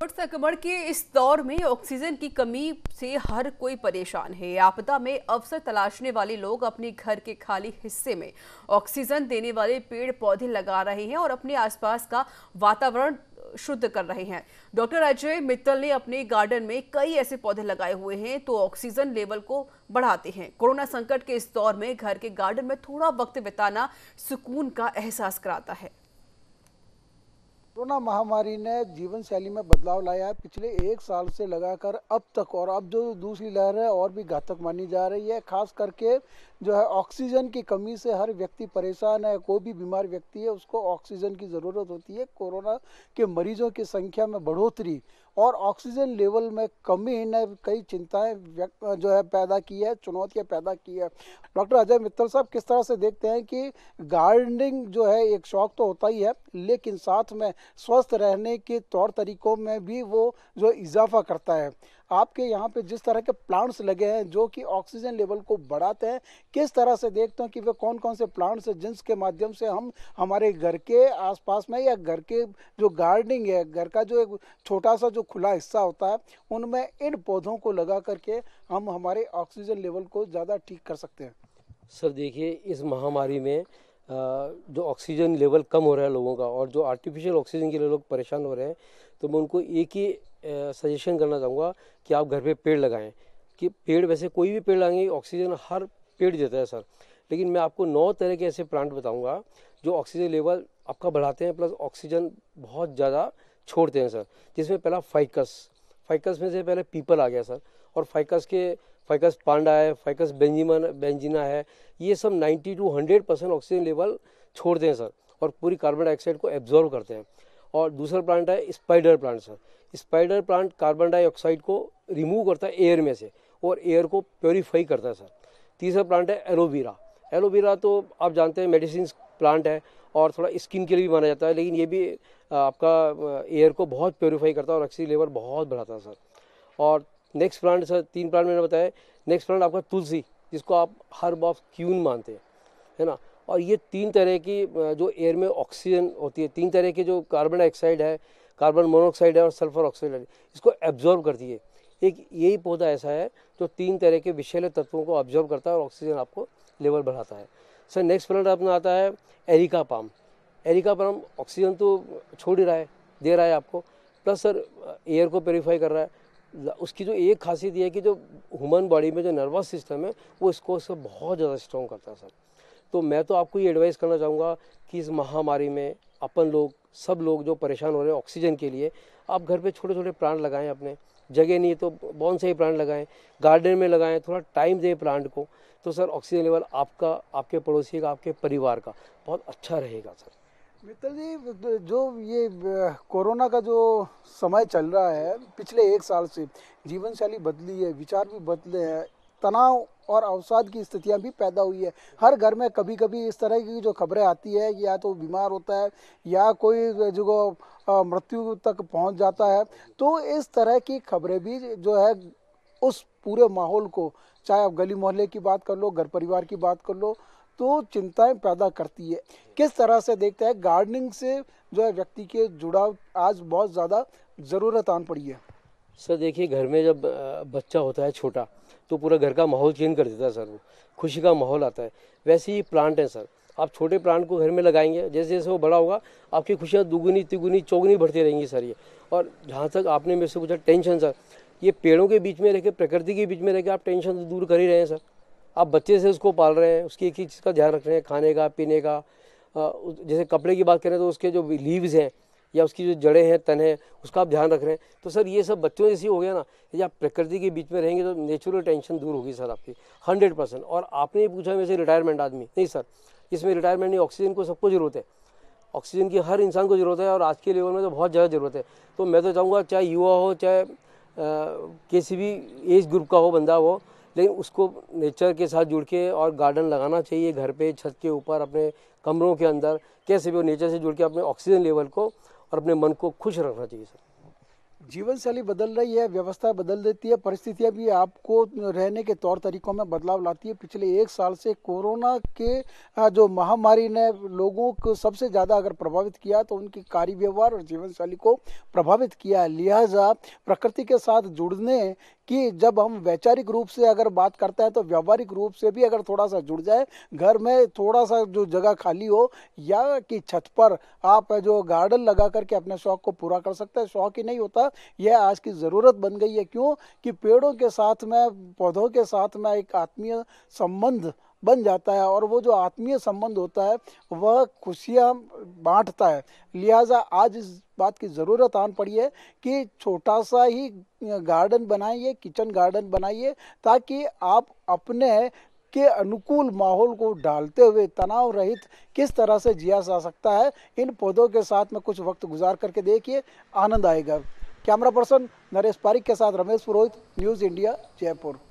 Covid संक्रमण के इस दौर में ऑक्सीजन की कमी से हर कोई परेशान है आपदा में अवसर तलाशने वाले लोग अपने घर के खाली हिस्से में ऑक्सीजन देने वाले पेड़ पौधे लगा रहे हैं और अपने आसपास का वातावरण शुद्ध कर रहे हैं डॉक्टर अजय मित्तल ने अपने गार्डन में कई ऐसे पौधे लगाए हुए हैं तो ऑक्सीजन लेवल को बढ़ाते हैं कोरोना संकट के इस दौर में घर के गार्डन में थोड़ा वक्त बिताना सुकून का एहसास कराता है कोरोना महामारी ने जीवन शैली में बदलाव लाया है पिछले एक साल से लगाकर अब तक और अब जो दूसरी लहर है और भी घातक मानी जा रही है खास करके जो है ऑक्सीजन की कमी से हर व्यक्ति परेशान है कोई भी बीमार व्यक्ति है उसको ऑक्सीजन की ज़रूरत होती है कोरोना के मरीजों की संख्या में बढ़ोतरी और ऑक्सीजन लेवल में कमी ने कई चिंताएं जो है पैदा की है चुनौतियां पैदा की है डॉक्टर अजय मित्तल साहब किस तरह से देखते हैं कि गार्डनिंग जो है एक शौक तो होता ही है लेकिन साथ में स्वस्थ रहने के तौर तरीकों में भी वो जो इजाफा करता है आपके यहाँ पे जिस तरह के प्लांट्स लगे हैं जो कि ऑक्सीजन लेवल को बढ़ाते हैं किस तरह से देखते हैं कि वे कौन कौन से प्लांट्स हैं जिनके माध्यम से हम हमारे घर के आसपास में या घर के जो गार्डनिंग है घर का जो एक छोटा सा जो खुला हिस्सा होता है उनमें इन पौधों को लगा करके हम हमारे ऑक्सीजन लेवल को ज़्यादा ठीक कर सकते हैं सर देखिए इस महामारी में जो ऑक्सीजन लेवल कम हो रहा है लोगों का और जो आर्टिफिशियल ऑक्सीजन के लिए लोग परेशान हो रहे हैं तो मैं उनको एक ही सजेशन करना चाहूँगा कि आप घर पे पेड़ लगाएं कि पेड़ वैसे कोई भी पेड़ लगाएंगे ऑक्सीजन हर पेड़ देता है सर लेकिन मैं आपको नौ तरह के ऐसे प्लांट बताऊँगा जो ऑक्सीजन लेवल आपका बढ़ाते हैं प्लस ऑक्सीजन बहुत ज़्यादा छोड़ते हैं सर जिसमें पहला फाइकस फाइकस में से पहले पीपल आ गया सर और फाइकस के फाइकस पांडा है फाइकस बेंजीमन बेंजीना है ये सब 90 टू 100 परसेंट ऑक्सीजन लेवल छोड़ते हैं सर और पूरी कार्बन डाइऑक्साइड को एब्जॉर्व करते हैं और दूसरा प्लांट है spider plant sir spider plant carbon dioxide को रिमूव करता है एयर में से और एयर को प्योरीफाई करता है सर तीसरा प्लांट है एलोवेरा एलोवेरा तो आप जानते हैं मेडिसिन प्लांट है और थोड़ा स्किन के लिए भी माना जाता है लेकिन ये भी आपका एयर को बहुत प्योरीफाई करता है और ऑक्सीजन लेवल बहुत बढ़ाता है सर और नेक्स्ट प्लांट सर तीन प्लांट मैंने बताया नेक्स्ट प्लांट आपका तुलसी जिसको आप हर ऑफ क्यून मानते हैं है ना और ये तीन तरह की जो एयर में ऑक्सीजन होती है तीन तरह के जो कार्बन डाइऑक्साइड है कार्बन मोनोऑक्साइड है और सल्फर ऑक्साइड है इसको एब्जॉर्ब करती है एक यही पौधा ऐसा है जो तीन तरह के विषैले तत्वों को ऑब्जॉर्व करता है और ऑक्सीजन आपको लेवल बढ़ाता है सर नेक्स्ट प्लांट अपना आता है areca palm areca palm oxygen तो छोड़ ही रहा है दे रहा है आपको प्लस सर एयर को प्योरीफाई कर रहा है उसकी जो एक खासियत यह है कि जो ह्यूमन बॉडी में जो नर्वस सिस्टम है वो इसको उसको बहुत ज़्यादा स्ट्रॉन्ग करता है सर तो मैं तो आपको ये एडवाइस करना चाहूँगा कि इस महामारी में अपन लोग सब लोग जो परेशान हो रहे हैं ऑक्सीजन के लिए आप घर पे छोटे छोटे प्लांट लगाएं अपने जगह नहीं तो बहुत से ही प्लांट लगाएं गार्डन में लगाएं थोड़ा टाइम दें प्लांट को तो सर ऑक्सीजन लेवल आपका आपके पड़ोसी का आपके परिवार का बहुत अच्छा रहेगा सर मित्तल जी जो ये कोरोना का जो समय चल रहा है पिछले एक साल से जीवन शैली बदली है विचार भी बदले हैं तनाव और अवसाद की स्थितियां भी पैदा हुई है हर घर में कभी कभी इस तरह की जो खबरें आती है या तो बीमार होता है या कोई जो मृत्यु तक पहुंच जाता है तो इस तरह की खबरें भी जो है उस पूरे माहौल को चाहे आप गली मोहल्ले की बात कर लो घर परिवार की बात कर लो तो चिंताएं पैदा करती है किस तरह से देखते हैं गार्डनिंग से जो है व्यक्ति के जुड़ाव आज बहुत ज़्यादा ज़रूरत आन पड़ी है सर देखिए घर में जब बच्चा होता है छोटा तो पूरा घर का माहौल चेंज कर देता है सर वो खुशी का माहौल आता है वैसे ही प्लांट है सर आप छोटे प्लांट को घर में लगाएंगे जैसे जैसे वो बड़ा होगा आपकी खुशियाँ दुगुनी तिगुनी चौगुनी बढ़ती रहेंगी सर ये और जहाँ तक आपने मेरे से पूछा टेंशन सर ये पेड़ों के बीच में रह के प्रकृति के बीच में रह के आप टेंशन तो दूर कर ही रहे हैं सर आप बच्चे से उसको पाल रहे हैं उसकी एक ही चीज़ का ध्यान रख रहे हैं खाने का पीने का जैसे कपड़े की बात करें तो उसके जो लीव्स हैं या उसकी जो जड़ें हैं तन है उसका आप ध्यान रख रहे हैं तो सर ये सब बच्चों जैसे हो गया ना यदि आप प्रकृति के बीच में रहेंगे तो नेचुरल टेंशन दूर होगी सर आपकी हंड्रेड परसेंट और आपने पूछा वैसे रिटायरमेंट आदमी नहीं सर इसमें रिटायरमेंट नहीं ऑक्सीजन को सबको ज़रूरत है ऑक्सीजन की हर इंसान को ज़रूरत है और आज के लेवल में तो बहुत ज़्यादा ज़रूरत है तो मैं तो चाहूँगा चाहे युवा हो चाहे किसी भी एज ग्रुप का हो बंदा हो लेकिन उसको नेचर के साथ जुड़ के और गार्डन लगाना चाहिए घर पे छत के ऊपर अपने कमरों के अंदर कैसे भी वो नेचर से जुड़ के अपने ऑक्सीजन लेवल को और अपने मन को खुश रखना चाहिए सर जीवन शैली बदल रही है व्यवस्था बदल देती है परिस्थितियाँ भी आपको रहने के तौर तरीकों में बदलाव लाती है पिछले एक साल से कोरोना के जो महामारी ने लोगों को सबसे ज़्यादा अगर प्रभावित किया तो उनके कार्य व्यवहार और जीवन शैली को प्रभावित किया है लिहाजा प्रकृति के साथ जुड़ने कि जब हम वैचारिक रूप से अगर बात करते हैं तो व्यवहारिक रूप से भी अगर थोड़ा सा जुड़ जाए घर में थोड़ा सा जो जगह खाली हो या कि छत पर आप जो गार्डन लगा करके अपने शौक को पूरा कर सकते हैं शौक ही नहीं होता यह आज की ज़रूरत बन गई है क्यों कि पेड़ों के साथ में पौधों के साथ में एक आत्मीय संबंध बन जाता है और वो जो आत्मीय संबंध होता है वह खुशियाँ बांटता है लिहाजा आज इस बात की ज़रूरत आन पड़ी है कि छोटा सा ही गार्डन बनाइए किचन गार्डन बनाइए ताकि आप अपने के अनुकूल माहौल को डालते हुए तनाव रहित किस तरह से जिया जा सकता है इन पौधों के साथ में कुछ वक्त गुजार करके देखिए आनंद आएगा कैमरा पर्सन नरेश पारिक के साथ रमेश पुरोहित न्यूज़ इंडिया जयपुर